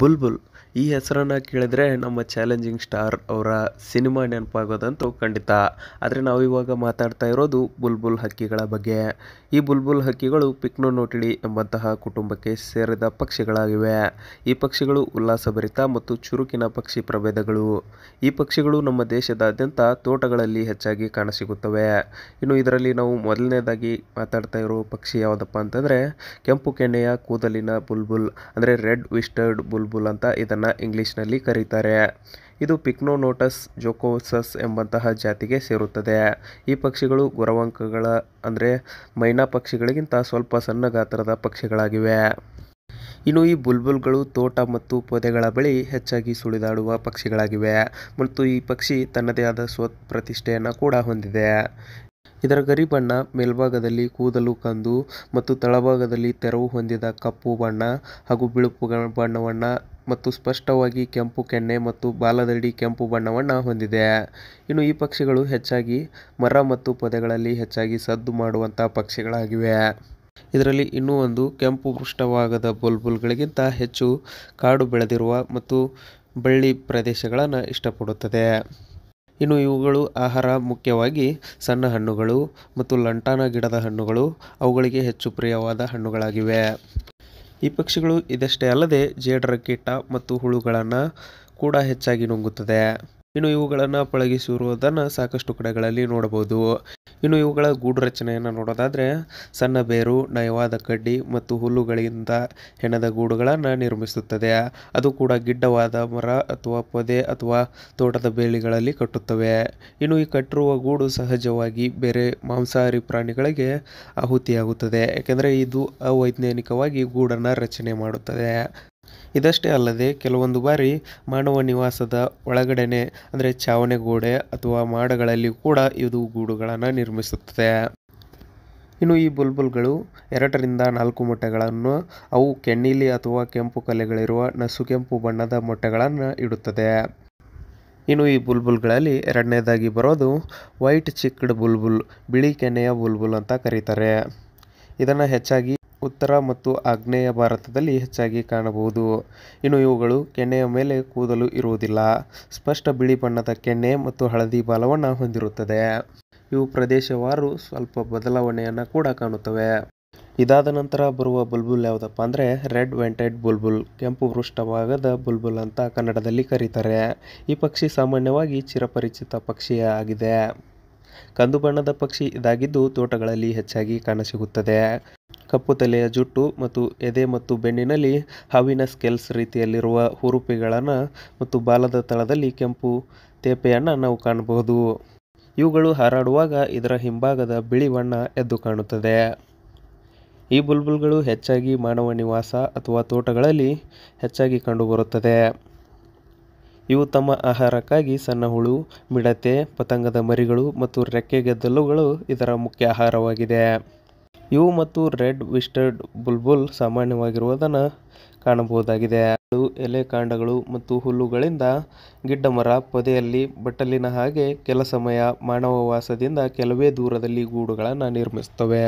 ಬುಲ್ಬುಲ್ ಈ ಹೆಸರನ್ನು ಕೇಳಿದರೆ ನಮ್ಮ ಚಾಲೆಂಜಿಂಗ್ ಸ್ಟಾರ್ ಅವರ ಸಿನಿಮಾ ನೆನಪಾಗೋದಂತೂ ಖಂಡಿತ ಆದರೆ ನಾವು ಇವಾಗ ಮಾತಾಡ್ತಾ ಇರೋದು ಬುಲ್ಬುಲ್ ಹಕ್ಕಿಗಳ ಬಗ್ಗೆ ಈ ಬುಲ್ಬುಲ್ ಹಕ್ಕಿಗಳು ನೋಟಿಡಿ ಎಂಬಂತಹ ಕುಟುಂಬಕ್ಕೆ ಸೇರಿದ ಪಕ್ಷಿಗಳಾಗಿವೆ ಈ ಪಕ್ಷಿಗಳು ಉಲ್ಲಾಸಭರಿತ ಮತ್ತು ಚುರುಕಿನ ಪಕ್ಷಿ ಪ್ರಭೇದಗಳು ಈ ಪಕ್ಷಿಗಳು ನಮ್ಮ ದೇಶದಾದ್ಯಂತ ತೋಟಗಳಲ್ಲಿ ಹೆಚ್ಚಾಗಿ ಕಾಣಸಿಗುತ್ತವೆ ಇನ್ನು ಇದರಲ್ಲಿ ನಾವು ಮೊದಲನೇದಾಗಿ ಮಾತಾಡ್ತಾ ಇರೋ ಪಕ್ಷಿ ಯಾವುದಪ್ಪ ಅಂತಂದರೆ ಕೆಂಪು ಕೆಣ್ಣೆಯ ಕೂದಲಿನ ಬುಲ್ಬುಲ್ ಅಂದರೆ ರೆಡ್ ವಿಸ್ಟರ್ಡ್ ಬುಲ್ ಬುಲ್ಬುಲ್ ಅಂತ ಇದನ್ನು ಇಂಗ್ಲೀಷ್ನಲ್ಲಿ ಕರೀತಾರೆ ಇದು ಪಿಕ್ನೋನೋಟಸ್ ಜೋಕೋಸಸ್ ಎಂಬಂತಹ ಜಾತಿಗೆ ಸೇರುತ್ತದೆ ಈ ಪಕ್ಷಿಗಳು ಗೊರವಂಕಗಳ ಅಂದರೆ ಮೈನಾ ಪಕ್ಷಿಗಳಿಗಿಂತ ಸ್ವಲ್ಪ ಸಣ್ಣ ಗಾತ್ರದ ಪಕ್ಷಿಗಳಾಗಿವೆ ಇನ್ನು ಈ ಬುಲ್ಬುಲ್ಗಳು ತೋಟ ಮತ್ತು ಪೊದೆಗಳ ಬಳಿ ಹೆಚ್ಚಾಗಿ ಸುಳಿದಾಡುವ ಪಕ್ಷಿಗಳಾಗಿವೆ ಮತ್ತು ಈ ಪಕ್ಷಿ ತನ್ನದೇ ಆದ ಸ್ವ ಪ್ರತಿಷ್ಠೆಯನ್ನು ಕೂಡ ಹೊಂದಿದೆ ಇದರ ಗರಿ ಬಣ್ಣ ಮೇಲ್ಭಾಗದಲ್ಲಿ ಕೂದಲು ಕಂದು ಮತ್ತು ತಳಭಾಗದಲ್ಲಿ ತೆರವು ಹೊಂದಿದ ಕಪ್ಪು ಬಣ್ಣ ಹಾಗೂ ಬಿಳುಪು ಬಣ್ಣವನ್ನ ಮತ್ತು ಸ್ಪಷ್ಟವಾಗಿ ಕೆಂಪು ಕೆನ್ನೆ ಮತ್ತು ಬಾಲದಡಿ ಕೆಂಪು ಬಣ್ಣವನ್ನು ಹೊಂದಿದೆ. ಇನ್ನು ಈ ಪಕ್ಷಿಗಳು ಹೆಚ್ಚಾಗಿ ಮರ ಮತ್ತು ಪೊದೆಗಳಲ್ಲಿ ಹೆಚ್ಚಾಗಿ ಸದ್ದು ಮಾಡುವಂಥ ಪಕ್ಷಿಗಳಾಗಿವೆ. ಇದರಲ್ಲಿ ಇನ್ನೂ ಒಂದು ಕೆಂಪು ಪೃಷ್ಠಭಾಗದ ಬುಲ್ಬುಲ್ಗಳಿಗಿಂತ ಹೆಚ್ಚು ಕಾಡು ಬೆಳೆದಿರುವ ಮತ್ತು ಬಳ್ಳಿ ಪ್ರದೇಶಗಳನ್ನು ಇಷ್ಟಪಡುತ್ತದೆ. ಇನ್ನು ಇವುಗಳು ಆಹಾರ ಮುಖ್ಯವಾಗಿ ಸಣ್ಣ ಹಣ್ಣುಗಳು ಮತ್ತು ಲಂಟಾನ ಗಿಡದ ಹಣ್ಣುಗಳು ಅವುಗಳಿಗೆ ಹೆಚ್ಚು ಪ್ರಿಯವಾದ ಹಣ್ಣುಗಳಾಗಿವೆ ಈ ಪಕ್ಷಿಗಳು ಇದಷ್ಟೇ ಅಲ್ಲದೆ ಜೇಡರ ಕೀಟ ಮತ್ತು ಹುಳುಗಳನ್ನು ಕೂಡ ಹೆಚ್ಚಾಗಿ ನುಂಗುತ್ತದೆ ಇನ್ನು ಇವುಗಳನ್ನು ಪಳಗಿಸಿರುವುದನ್ನು ಸಾಕಷ್ಟು ಕಡೆಗಳಲ್ಲಿ ನೋಡಬಹುದು ಇನ್ನು ಇವುಗಳ ಗೂಡು ರಚನೆಯನ್ನು ನೋಡೋದಾದರೆ ಸಣ್ಣ ಬೇರು ನಯವಾದ ಕಡ್ಡಿ ಮತ್ತು ಹುಲ್ಲುಗಳಿಂದ ಹೆಣದ ಗೂಡುಗಳನ್ನು ನಿರ್ಮಿಸುತ್ತದೆ ಅದು ಕೂಡ ಗಿಡ್ಡವಾದ ಮರ ಅಥವಾ ಪೊದೆ ಅಥವಾ ತೋಟದ ಬೇಲಿಗಳಲ್ಲಿ ಕಟ್ಟುತ್ತವೆ ಇನ್ನು ಈ ಕಟ್ಟಿರುವ ಗೂಡು ಸಹಜವಾಗಿ ಬೇರೆ ಮಾಂಸಾಹಾರಿ ಪ್ರಾಣಿಗಳಿಗೆ ಆಹುತಿಯಾಗುತ್ತದೆ ಯಾಕೆಂದರೆ ಇದು ಅವೈಜ್ಞಾನಿಕವಾಗಿ ಗೂಡನ್ನು ರಚನೆ ಮಾಡುತ್ತದೆ ಇದಷ್ಟೇ ಅಲ್ಲದೆ ಕೆಲವೊಂದು ಬಾರಿ ಮಾನವ ನಿವಾಸದ ಒಳಗಡೆನೆ ಅಂದರೆ ಛಾವಣಿ ಗೋಡೆ ಅಥವಾ ಮಾಡಗಳಲ್ಲಿ ಕೂಡ ಇದು ಗೂಡುಗಳನ್ನು ನಿರ್ಮಿಸುತ್ತದೆ ಇನ್ನು ಈ ಬುಲ್ಬುಲ್ಗಳು ಎರಡರಿಂದ ನಾಲ್ಕು ಮೊಟ್ಟೆಗಳನ್ನು ಅವು ಕೆನ್ನಿಲಿ ಅಥವಾ ಕೆಂಪು ಕಲೆಗಳಿರುವ ಕೆಂಪು ಬಣ್ಣದ ಮೊಟ್ಟೆಗಳನ್ನು ಇಡುತ್ತದೆ ಇನ್ನು ಈ ಬುಲ್ಬುಲ್ಗಳಲ್ಲಿ ಎರಡನೇದಾಗಿ ಬರೋದು ವೈಟ್ ಚಿಕ್ಕಡ್ ಬುಲ್ಬುಲ್ ಬಿಳಿ ಕೆನೆಯ ಬುಲ್ಬುಲ್ ಅಂತ ಕರೀತಾರೆ ಇದನ್ನು ಹೆಚ್ಚಾಗಿ ಉತ್ತರ ಮತ್ತು ಆಗ್ನೇಯ ಭಾರತದಲ್ಲಿ ಹೆಚ್ಚಾಗಿ ಕಾಣಬಹುದು ಇನ್ನು ಇವುಗಳು ಕೆನ್ನೆಯ ಮೇಲೆ ಕೂದಲು ಇರುವುದಿಲ್ಲ ಸ್ಪಷ್ಟ ಬಿಳಿ ಬಣ್ಣದ ಕೆನ್ನೆ ಮತ್ತು ಹಳದಿ ಬಾಲವನ್ನು ಹೊಂದಿರುತ್ತದೆ ಇವು ಪ್ರದೇಶವಾರು ಸ್ವಲ್ಪ ಬದಲಾವಣೆಯನ್ನು ಕೂಡ ಕಾಣುತ್ತವೆ ಇದಾದ ನಂತರ ಬರುವ ಬುಲ್ಬುಲ್ ಯಾವುದಪ್ಪ ಅಂದರೆ ರೆಡ್ ವೆಂಟೆಡ್ ಬುಲ್ಬುಲ್ ಕೆಂಪು ಪೃಷ್ಠಭಾಗದ ಬುಲ್ಬುಲ್ ಅಂತ ಕನ್ನಡದಲ್ಲಿ ಕರೀತಾರೆ ಈ ಪಕ್ಷಿ ಸಾಮಾನ್ಯವಾಗಿ ಚಿರಪರಿಚಿತ ಪಕ್ಷಿಯಾಗಿದೆ ಕಂದು ಬಣ್ಣದ ಪಕ್ಷಿ ಇದಾಗಿದ್ದು ತೋಟಗಳಲ್ಲಿ ಹೆಚ್ಚಾಗಿ ಕಾಣಸಿಗುತ್ತದೆ ಕಪ್ಪು ತಲೆಯ ಜುಟ್ಟು ಮತ್ತು ಎದೆ ಮತ್ತು ಬೆನ್ನಿನಲ್ಲಿ ಹಾವಿನ ಸ್ಕೆಲ್ಸ್ ರೀತಿಯಲ್ಲಿರುವ ಹುರುಪಿಗಳನ್ನು ಮತ್ತು ಬಾಲದ ತಳದಲ್ಲಿ ಕೆಂಪು ತೇಪೆಯನ್ನು ನಾವು ಕಾಣಬಹುದು ಇವುಗಳು ಹಾರಾಡುವಾಗ ಇದರ ಹಿಂಭಾಗದ ಬಿಳಿ ಬಣ್ಣ ಎದ್ದು ಕಾಣುತ್ತದೆ ಈ ಬುಲ್ಬುಲ್ಗಳು ಹೆಚ್ಚಾಗಿ ಮಾನವ ನಿವಾಸ ಅಥವಾ ತೋಟಗಳಲ್ಲಿ ಹೆಚ್ಚಾಗಿ ಕಂಡುಬರುತ್ತದೆ ಇವು ತಮ್ಮ ಆಹಾರಕ್ಕಾಗಿ ಸಣ್ಣ ಹುಳು ಮಿಡತೆ ಪತಂಗದ ಮರಿಗಳು ಮತ್ತು ರೆಕ್ಕೆಗೆದ್ದಲುಗಳು ಇದರ ಮುಖ್ಯ ಆಹಾರವಾಗಿದೆ ಇವು ಮತ್ತು ರೆಡ್ ವಿಸ್ಟರ್ಡ್ ಬುಲ್ಬುಲ್ ಸಾಮಾನ್ಯವಾಗಿರುವುದನ್ನು ಕಾಣಬಹುದಾಗಿದೆ ಎಲೆ ಕಾಂಡಗಳು ಮತ್ತು ಹುಲ್ಲುಗಳಿಂದ ಗಿಡ್ಡ ಮರ ಪೊದೆಯಲ್ಲಿ ಬಟ್ಟಲಿನ ಹಾಗೆ ಕೆಲ ಸಮಯ ಮಾನವ ವಾಸದಿಂದ ಕೆಲವೇ ದೂರದಲ್ಲಿ ಗೂಡುಗಳನ್ನು ನಿರ್ಮಿಸುತ್ತವೆ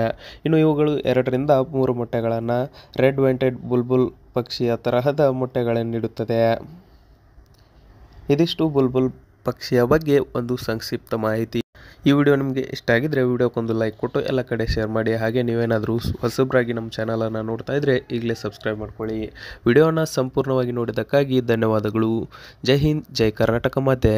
ಇನ್ನು ಇವುಗಳು ಎರಡರಿಂದ ಮೂರು ಮೊಟ್ಟೆಗಳನ್ನು ರೆಡ್ ವೆಂಟೆಡ್ ಬುಲ್ಬುಲ್ ಪಕ್ಷಿಯ ತರಹದ ಮೊಟ್ಟೆಗಳನ್ನಿಡುತ್ತದೆ ಇದಿಷ್ಟು ಬುಲ್ಬುಲ್ ಪಕ್ಷಿಯ ಬಗ್ಗೆ ಒಂದು ಸಂಕ್ಷಿಪ್ತ ಮಾಹಿತಿ ಈ ವಿಡಿಯೋ ನಿಮಗೆ ಇಷ್ಟ ಆಗಿದ್ರೆ ವಿಡಿಯೋಕ್ಕೊಂದು ಲೈಕ್ ಕೊಟ್ಟು ಎಲ್ಲ ಕಡೆ ಶೇರ್ ಮಾಡಿ ಹಾಗೆ ನೀವೇನಾದರೂ ಹೊಸಬ್ರಾಗಿ ನಮ್ಮ ಚಾನಲನ್ನು ನೋಡ್ತಾ ಇದ್ರೆ ಈಗಲೇ ಸಬ್ಸ್ಕ್ರೈಬ್ ಮಾಡ್ಕೊಳ್ಳಿ ವಿಡಿಯೋನ ಸಂಪೂರ್ಣವಾಗಿ ನೋಡಿದ್ದಕ್ಕಾಗಿ ಧನ್ಯವಾದಗಳು ಜೈ ಹಿಂದ್ ಜೈ ಕರ್ನಾಟಕ ಮಾತೆ